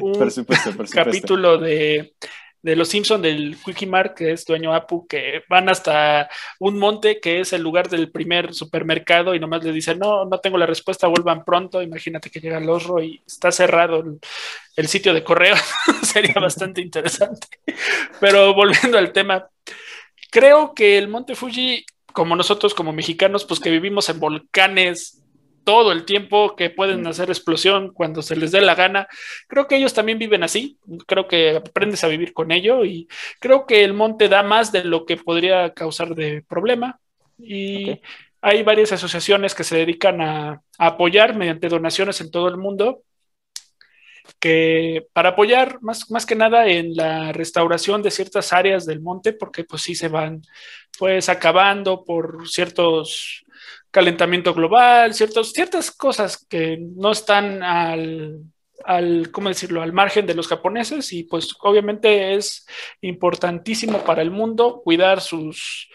un capítulo de de los Simpsons, del Quickie Mart, que es dueño Apu, que van hasta un monte que es el lugar del primer supermercado y nomás le dicen, no, no tengo la respuesta, vuelvan pronto, imagínate que llega el Osro y está cerrado el sitio de correo, sería bastante interesante. Pero volviendo al tema, creo que el Monte Fuji, como nosotros como mexicanos, pues que vivimos en volcanes todo el tiempo, que pueden hacer explosión cuando se les dé la gana. Creo que ellos también viven así, creo que aprendes a vivir con ello y creo que el monte da más de lo que podría causar de problema. Y hay varias asociaciones que se dedican a, apoyar mediante donaciones en todo el mundo que para apoyar más, más que nada en la restauración de ciertas áreas del monte, porque pues sí se van pues acabando por ciertos calentamiento global, ciertas cosas que no están al, decirlo?, al margen de los japoneses y pues obviamente es importantísimo para el mundo cuidar sus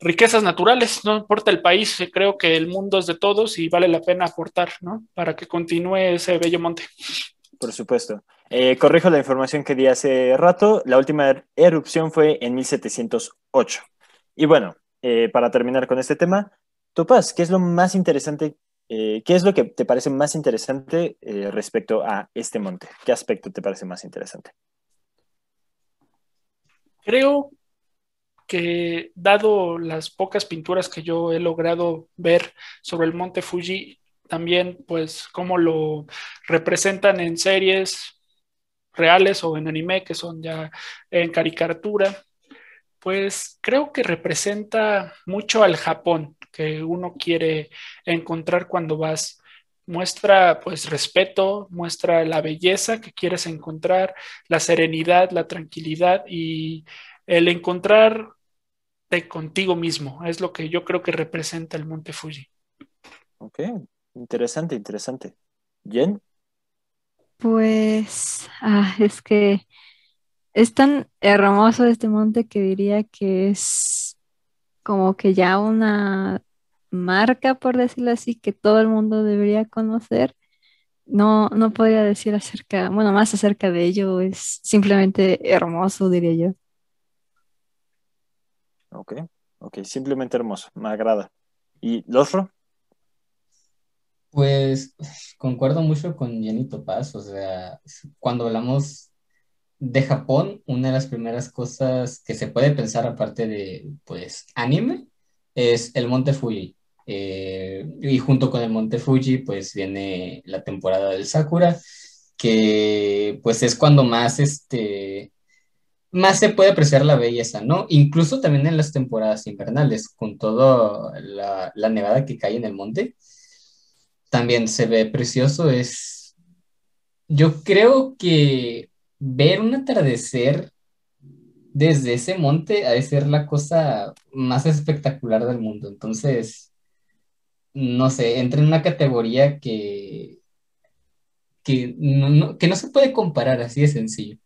riquezas naturales, no importa el país, eh, creo que el mundo es de todos y vale la pena aportar, ¿no? Para que continúe ese bello monte. Por supuesto. Eh, corrijo la información que di hace rato, la última er-, erupción fue en 1708. Y bueno, eh, para terminar con este tema, Topaz, ¿qué es lo más interesante? Eh, ¿Qué es lo que te parece más interesante eh, respecto a este monte? ¿Qué aspecto te parece más interesante? Creo que dado las pocas pinturas que yo he logrado ver sobre el monte Fuji, también pues cómo lo representan en series reales o en anime, que son ya en caricatura, pues creo que representa mucho al Japón que uno quiere encontrar cuando vas. Muestra pues respeto, muestra la belleza que quieres encontrar, la serenidad, la tranquilidad y el encontrar contigo mismo. Es lo que yo creo que representa el Monte Fuji. Ok, interesante, interesante. Jen. Pues ah, es que es tan hermoso este monte que diría que es como que ya una marca, por decirlo así, que todo el mundo debería conocer. No, no podría decir acerca, bueno, más acerca de ello, es simplemente hermoso, diría yo. Ok, ok, simplemente hermoso, me agrada. ¿Y Losro? Pues concuerdo mucho con Jenny Paz, o sea, cuando hablamos de Japón, una de las primeras cosas que se puede pensar aparte de, pues, anime, es el Monte Fuji. Eh, y junto con el Monte Fuji, pues, viene la temporada del Sakura, que, pues, es cuando más, este, más se puede apreciar la belleza, ¿no? Incluso también en las temporadas invernales, con toda la, la nevada que cae en el monte, también se ve precioso, es... Yo creo que ver un atardecer desde ese monte ha de ser la cosa más espectacular del mundo. Entonces, no sé, entra en una categoría que, que, no, no se puede comparar, así de sencillo.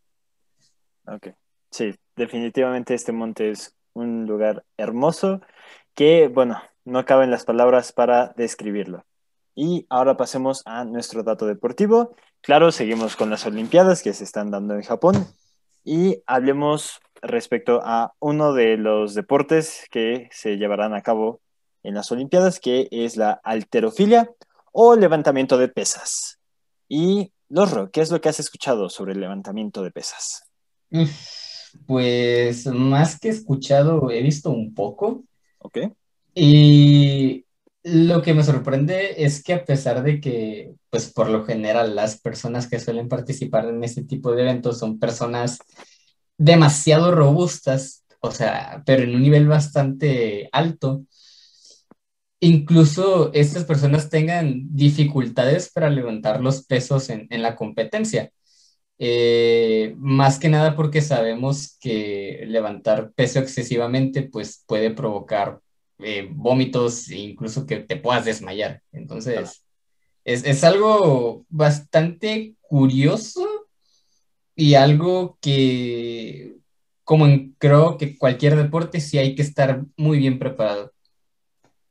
Ok, sí, definitivamente este monte es un lugar hermoso que, bueno, no caben las palabras para describirlo. Y ahora pasemos a nuestro dato deportivo. Claro, seguimos con las Olimpiadas que se están dando en Japón y hablemos respecto a uno de los deportes que se llevarán a cabo en las Olimpiadas, que es la alterofilia o levantamiento de pesas. Y Lorro, ¿qué es lo que has escuchado sobre el levantamiento de pesas? Pues más que escuchado, he visto un poco. Ok. Y lo que me sorprende es que a pesar de que, pues por lo general, las personas que suelen participar en este tipo de eventos son personas demasiado robustas, o sea, pero en un nivel bastante alto, incluso estas personas tengan dificultades para levantar los pesos en, la competencia. Eh, más que nada porque sabemos que levantar peso excesivamente pues puede provocar eh, vómitos, e incluso que te puedas desmayar. Entonces, ah. es, algo bastante curioso y algo que, como creo que cualquier deporte, sí hay que estar muy bien preparado.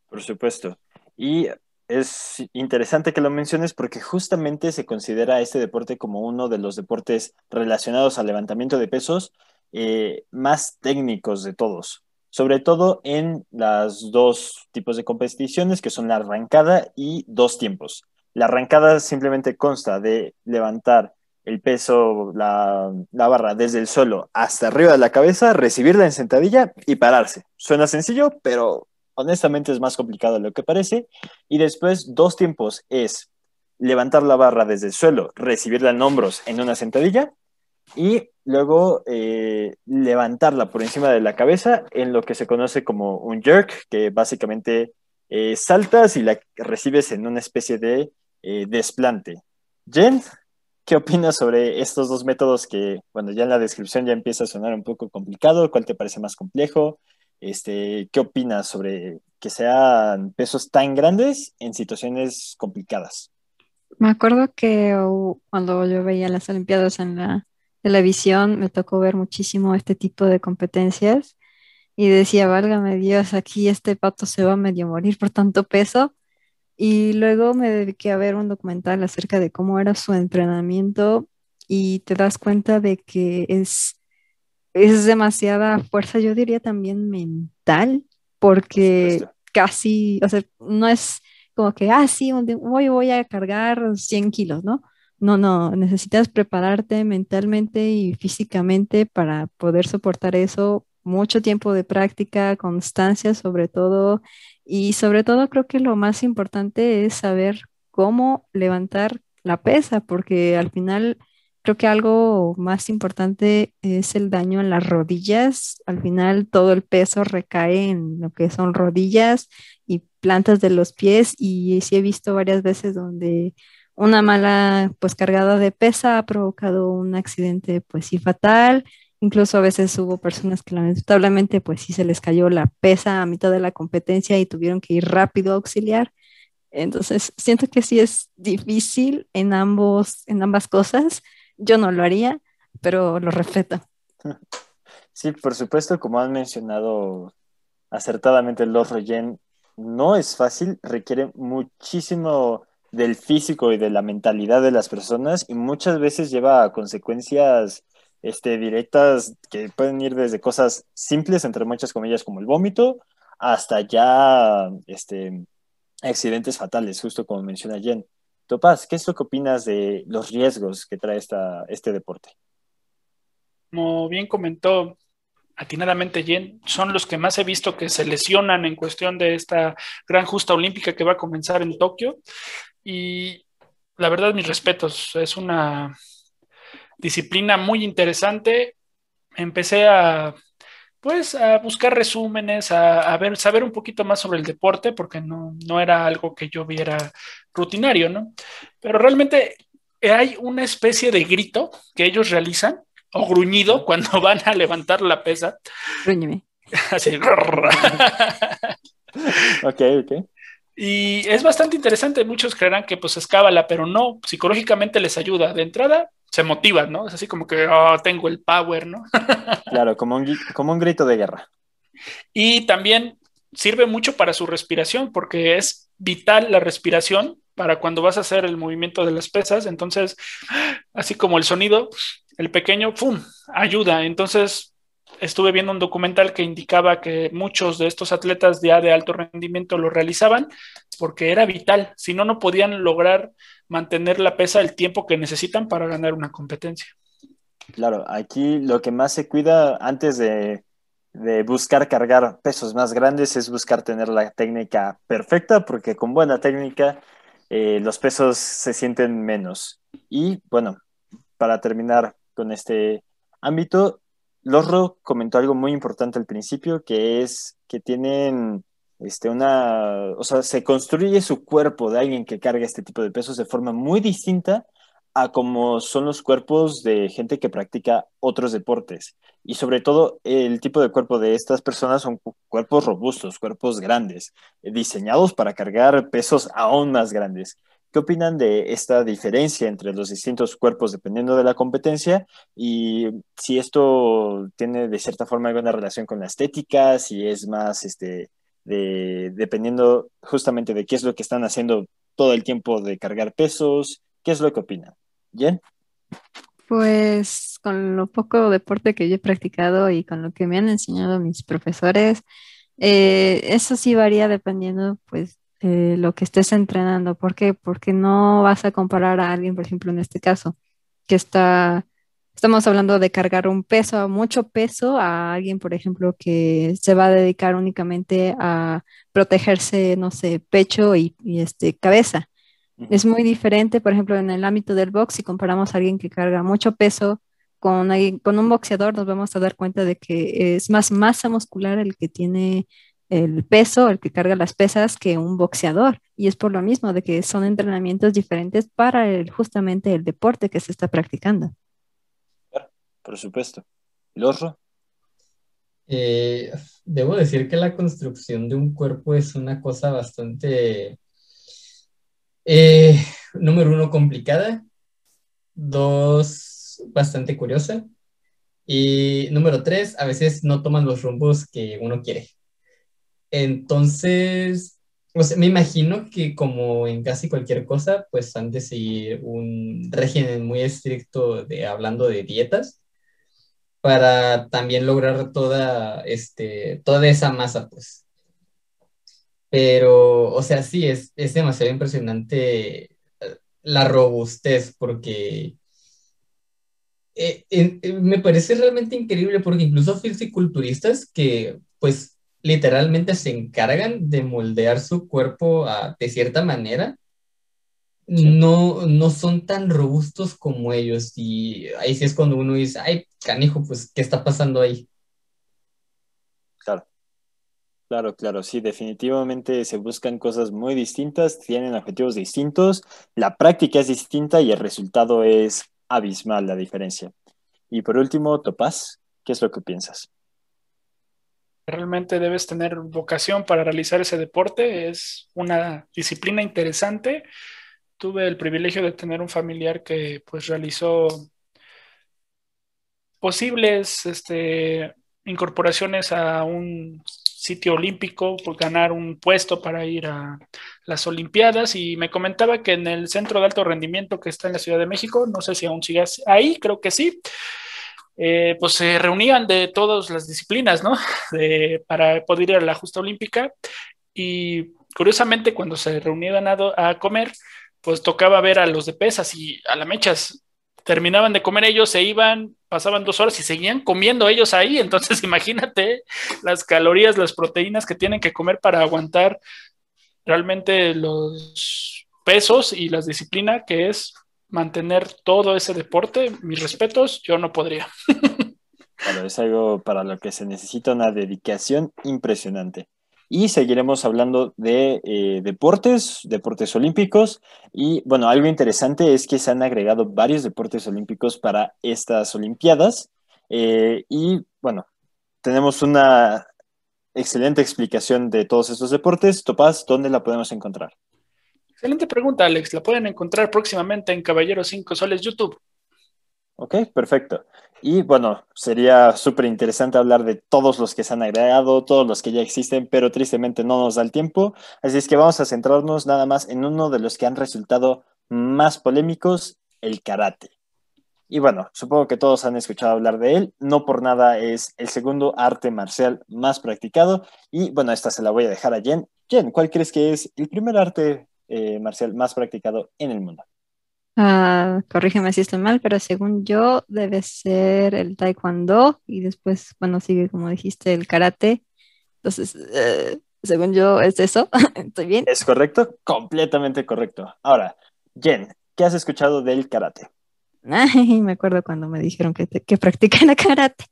Por supuesto. Y es interesante que lo menciones porque justamente se considera este deporte como uno de los deportes relacionados al levantamiento de pesos eh, más técnicos de todos sobre todo en los dos tipos de competiciones, que son la arrancada y dos tiempos. La arrancada simplemente consta de levantar el peso, la, la, barra desde el suelo hasta arriba de la cabeza, recibirla en sentadilla y pararse. Suena sencillo, pero honestamente es más complicado de lo que parece. Y después, dos tiempos es levantar la barra desde el suelo, recibirla en hombros en una sentadilla y luego eh, levantarla por encima de la cabeza en lo que se conoce como un jerk, que básicamente eh, saltas y la recibes en una especie de eh, desplante. Jen, ¿qué opinas sobre estos dos métodos que, bueno, ya en la descripción ya empieza a sonar un poco complicado, cuál te parece más complejo? Este, ¿Qué opinas sobre que sean pesos tan grandes en situaciones complicadas? Me acuerdo que uh, cuando yo veía las Olimpiadas en la televisión, la visión me tocó ver muchísimo este tipo de competencias y decía, válgame Dios, aquí este pato se va a medio morir por tanto peso. Y luego me dediqué a ver un documental acerca de cómo era su entrenamiento y te das cuenta de que es, es demasiada fuerza, yo diría también mental, porque casi, o sea, no es como que, ah, sí, voy, voy a cargar 100 kilos, ¿no? No, no, necesitas prepararte mentalmente y físicamente para poder soportar eso, mucho tiempo de práctica, constancia sobre todo, y sobre todo creo que lo más importante es saber cómo levantar la pesa, porque al final creo que algo más importante es el daño en las rodillas. Al final todo el peso recae en lo que son rodillas y plantas de los pies y sí he visto varias veces donde una mala pues cargada de pesa ha provocado un accidente pues sí fatal. Incluso a veces hubo personas que lamentablemente pues sí se les cayó la pesa a mitad de la competencia y tuvieron que ir rápido a auxiliar. Entonces, siento que sí es difícil en ambos en ambas cosas. Yo no lo haría, pero lo respeto. Sí, por supuesto, como han mencionado acertadamente el los jen, no es fácil, requiere muchísimo del físico y de la mentalidad de las personas y muchas veces lleva a consecuencias este, directas que pueden ir desde cosas simples, entre muchas comillas, como el vómito, hasta ya este, accidentes fatales, justo como menciona Jen. Topaz, ¿qué es lo que opinas de los riesgos que trae este deporte? Como bien comentó atinadamente Jen, son los que más he visto que se lesionan en cuestión de esta gran justa olímpica que va a comenzar en Tokio. Y la verdad, mis respetos, es una disciplina muy interesante. Empecé a pues a buscar resúmenes, a, ver, saber un poquito más sobre el deporte, porque no, era algo que yo viera rutinario, ¿no? Pero realmente eh, hay una especie de grito que ellos realizan, o gruñido, cuando van a levantar la pesa. Gruñeme. Así. ok, ok. Y es bastante interesante, muchos creerán que pues es cábala, pero no, psicológicamente les ayuda. De entrada, se motivan, ¿no? Es así como que, ah, tengo el power, ¿no? claro, como un, como un grito de guerra. Y también sirve mucho para su respiración, porque es vital la respiración para cuando vas a hacer el movimiento de las pesas. Entonces, así como el sonido, el pequeño, fum ayuda. Entonces, estuve viendo un documental que indicaba que muchos de estos atletas ya de alto rendimiento lo realizaban porque era vital, si no, no podían lograr mantener la pesa el tiempo que necesitan para ganar una competencia. Claro, aquí lo que más se cuida antes de, de buscar cargar pesos más grandes es buscar tener la técnica perfecta, porque con buena técnica eh, los pesos se sienten menos. Y bueno, para terminar con este ámbito, Lorro comentó algo muy importante al principio, que es que tienen este, una, o sea, se construye su cuerpo de alguien que carga este tipo de pesos de forma muy distinta a como son los cuerpos de gente que practica otros deportes. Y sobre todo, el tipo de cuerpo de estas personas son cuerpos robustos, cuerpos grandes, diseñados para cargar pesos aún más grandes. ¿Qué opinan de esta diferencia entre los distintos cuerpos dependiendo de la competencia? Y si esto tiene de cierta forma alguna relación con la estética, si es más este, de, dependiendo justamente de qué es lo que están haciendo todo el tiempo de cargar pesos, ¿qué es lo que opinan? ¿Bien? Pues con lo poco deporte que yo he practicado y con lo que me han enseñado mis profesores, eh, eso sí varía dependiendo pues este, lo que estés entrenando. ¿Por qué? Porque no vas a comparar a alguien, por ejemplo, en este caso, que está, estamos hablando de cargar un peso, mucho peso, a alguien, por ejemplo, que se va a dedicar únicamente a protegerse, no sé, pecho y, este, cabeza. Es muy diferente, por ejemplo, en el ámbito del box, si comparamos a alguien que carga mucho peso con, alguien, con un boxeador, nos vamos a dar cuenta de que es más masa muscular el que tiene el peso, el que carga las pesas, que un boxeador. Y es por lo mismo de que son entrenamientos diferentes para el, justamente el deporte que se está practicando. Por supuesto. ¿Y eh, debo decir que la construcción de un cuerpo es una cosa bastante, eh, número uno, complicada, dos, bastante curiosa, y número tres, a veces no toman los rumbos que uno quiere. Entonces, o me imagino que como en casi cualquier cosa, pues han de seguir un régimen muy estricto de hablando de dietas para también lograr toda, este, toda esa masa, pues. Pero, o sea, sí, es, es demasiado impresionante eh, la robustez porque eh, eh, me parece realmente increíble porque incluso fisiculturistas que pues literalmente se encargan de moldear su cuerpo ah, de cierta manera, no, no son tan robustos como ellos. Y ahí sí es cuando uno dice, ay, canijo, pues, ¿qué está pasando ahí? Claro. Claro, claro, sí, definitivamente se buscan cosas muy distintas, tienen objetivos distintos, la práctica es distinta y el resultado es abismal la diferencia. Y por último, Topaz, ¿qué es lo que piensas? Realmente debes tener vocación para realizar ese deporte. Es una disciplina interesante. Tuve el privilegio de tener un familiar que pues realizó posibles este, incorporaciones a un sitio olímpico por ganar un puesto para ir a las Olimpiadas y me comentaba que en el Centro de Alto Rendimiento que está en la Ciudad de México, no sé si aún sigas ahí, creo que sí, eh, pues se reunían de todas las disciplinas, ¿no? para poder ir a la justa olímpica. Y curiosamente, cuando se reunían a, comer, pues tocaba ver a los de pesas y a la mechas. Terminaban de comer ellos, se iban, pasaban dos horas y seguían comiendo ellos ahí. Entonces, imagínate las calorías, las proteínas que tienen que comer para aguantar realmente los pesos y las disciplinas que es mantener todo ese deporte, mis respetos, yo no podría. Claro, es algo para lo que se necesita una dedicación impresionante. Y seguiremos hablando de eh, deportes, deportes olímpicos. Y bueno, algo interesante es que se han agregado varios deportes olímpicos para estas Olimpiadas. Eh, y bueno, tenemos una excelente explicación de todos estos deportes. Topaz, ¿dónde la podemos encontrar? Excelente pregunta, Alex. La pueden encontrar próximamente en Caballeros 5 Soles YouTube. Ok, perfecto. Y bueno, sería súper interesante hablar de todos los que se han agregado, todos los que ya existen, pero tristemente no nos da el tiempo. Así es que vamos a centrarnos nada más en uno de los que han resultado más polémicos, el karate. Y bueno, supongo que todos han escuchado hablar de él. No por nada es el segundo arte marcial más practicado. Y bueno, esta se la voy a dejar a Jen. Jen, ¿cuál crees que es el primer arte eh, marcial más practicado en el mundo? Ah, corrígeme si estoy mal, pero según yo debe ser el taekwondo y después, bueno, sigue como dijiste, el karate. Entonces, eh, según yo, es eso. ¿Estoy bien? Es correcto, completamente correcto. Ahora, Jen, ¿qué has escuchado del karate? Ay, me acuerdo cuando me dijeron que, que practican karate.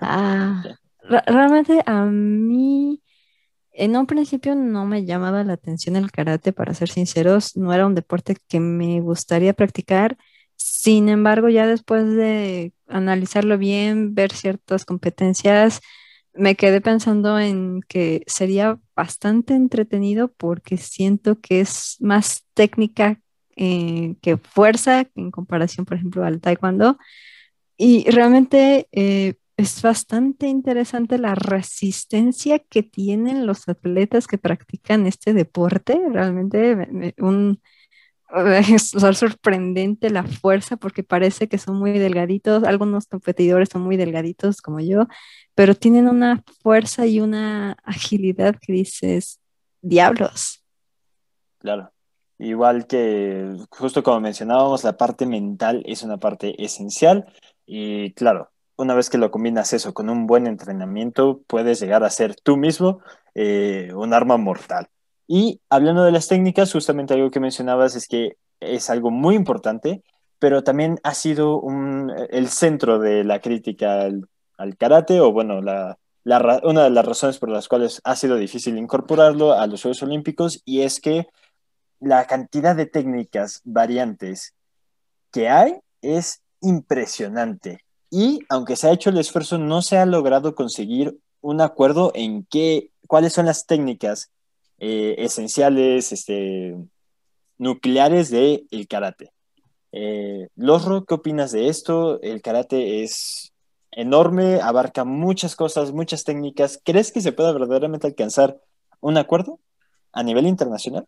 ah, realmente a mí en un principio no me llamaba la atención el karate, para ser sinceros, no era un deporte que me gustaría practicar. Sin embargo, ya después de analizarlo bien, ver ciertas competencias, me quedé pensando en que sería bastante entretenido porque siento que es más técnica eh, que fuerza en comparación, por ejemplo, al taekwondo. Y realmente eh, es bastante interesante la resistencia que tienen los atletas que practican este deporte. Realmente un, es sorprendente la fuerza porque parece que son muy delgaditos. Algunos competidores son muy delgaditos como yo, pero tienen una fuerza y una agilidad que dices, diablos. Claro. Igual que justo como mencionábamos, la parte mental es una parte esencial y claro, una vez que lo combinas eso con un buen entrenamiento, puedes llegar a ser tú mismo eh, un arma mortal. Y hablando de las técnicas, justamente algo que mencionabas es que es algo muy importante, pero también ha sido el centro de la crítica al, karate, o bueno, una de las razones por las cuales ha sido difícil incorporarlo a los Juegos Olímpicos, y es que la cantidad de técnicas variantes que hay es impresionante. Y aunque se ha hecho el esfuerzo, no se ha logrado conseguir un acuerdo en qué, cuáles son las técnicas eh, esenciales, este, nucleares del el karate. Eh, Lorro, ¿qué opinas de esto? El karate es enorme, abarca muchas cosas, muchas técnicas. ¿Crees que se pueda verdaderamente alcanzar un acuerdo a nivel internacional?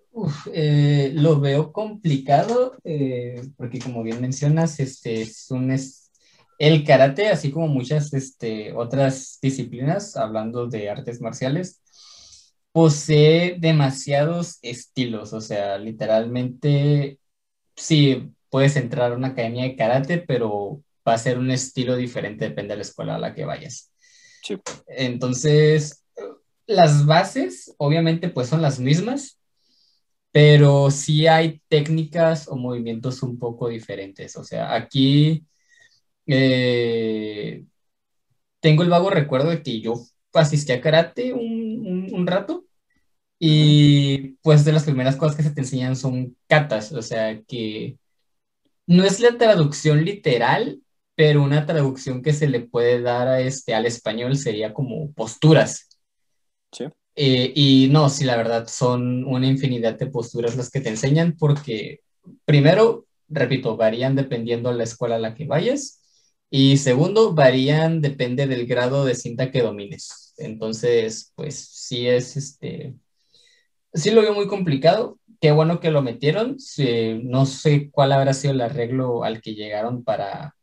Eh, lo veo complicado eh, porque como bien mencionas, este es un, el karate, así como muchas este, otras disciplinas, hablando de artes marciales, posee demasiados estilos, o sea, literalmente, sí, puedes entrar a una academia de karate, pero va a ser un estilo diferente, depende de la escuela a la que vayas. Entonces, las bases, obviamente, pues son las mismas, pero sí hay técnicas o movimientos un poco diferentes, o sea, aquí eh, tengo el vago recuerdo de que yo asistí a karate un, un, rato y pues de las primeras cosas que se te enseñan son katas, o sea que no es la traducción literal, pero una traducción que se le puede dar a este, al español sería como posturas. Eh, y no, sí, la verdad, son una infinidad de posturas las que te enseñan porque, primero, repito, varían dependiendo de la escuela a la que vayas. Y segundo, varían, depende del grado de cinta que domines. Entonces, pues sí es este, sí lo veo muy complicado. Qué bueno que lo metieron. no sé cuál habrá sido el arreglo al que llegaron para,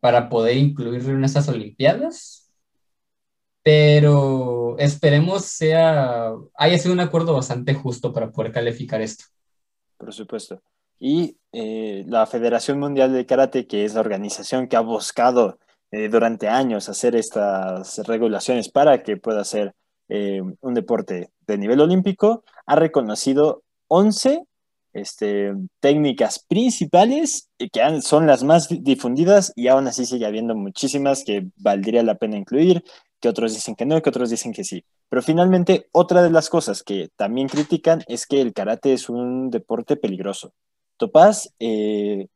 para poder incluirlo en esas Olimpiadas. Pero esperemos sea, haya sido un acuerdo bastante justo para poder calificar esto. Por supuesto y eh, la Federación Mundial de Karate, que es la organización que ha buscado eh, durante años hacer estas regulaciones para que pueda ser eh, un deporte de nivel olímpico, ha reconocido 11 este, técnicas principales que son las más difundidas y aún así sigue habiendo muchísimas que valdría la pena incluir, que otros dicen que no, que otros dicen que sí. Pero finalmente, otra de las cosas que también critican es que el karate es un deporte peligroso. Topaz. Eh,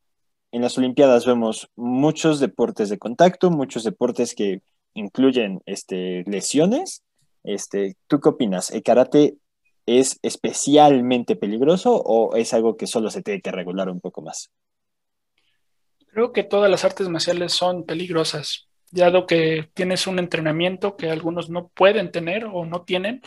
en las Olimpiadas vemos muchos deportes de contacto, muchos deportes que incluyen este, lesiones. Este, ¿Tú qué opinas? ¿El karate es especialmente peligroso o es algo que solo se tiene que regular un poco más? Creo que todas las artes marciales son peligrosas dado que tienes un entrenamiento que algunos no pueden tener o no tienen,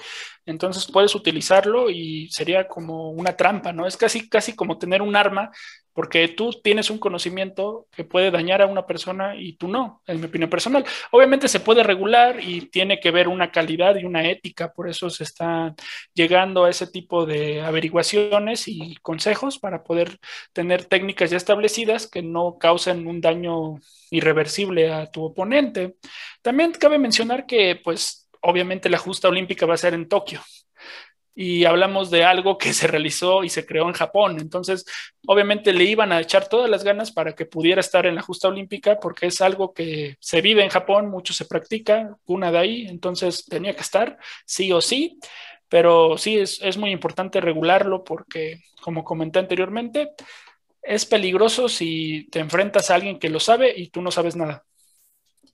entonces puedes utilizarlo y sería como una trampa, ¿no? Es casi, casi como tener un arma porque tú tienes un conocimiento que puede dañar a una persona y tú no, en mi opinión personal. Obviamente se puede regular y tiene que ver una calidad y una ética, por eso se está llegando a ese tipo de averiguaciones y consejos para poder tener técnicas ya establecidas que no causen un daño irreversible a tu oponente. También cabe mencionar que pues obviamente la justa olímpica va a ser en Tokio y hablamos de algo que se realizó y se creó en Japón. Entonces, obviamente le iban a echar todas las ganas para que pudiera estar en la justa olímpica porque es algo que se vive en Japón, mucho se practica, una de ahí, entonces tenía que estar sí o sí. Pero sí, es, es muy importante regularlo porque, como comenté anteriormente, es peligroso si te enfrentas a alguien que lo sabe y tú no sabes nada.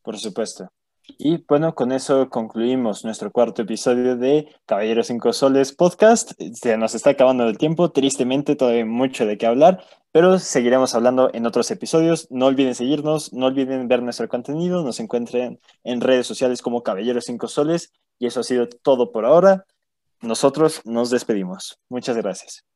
Por supuesto. Y bueno, con eso concluimos nuestro cuarto episodio de Caballeros Cinco Soles Podcast. Se nos está acabando el tiempo, tristemente todavía hay mucho de qué hablar, pero seguiremos hablando en otros episodios. No olviden seguirnos, no olviden ver nuestro contenido, nos encuentren en redes sociales como Caballeros Cinco Soles. Y eso ha sido todo por ahora. Nosotros nos despedimos. Muchas gracias.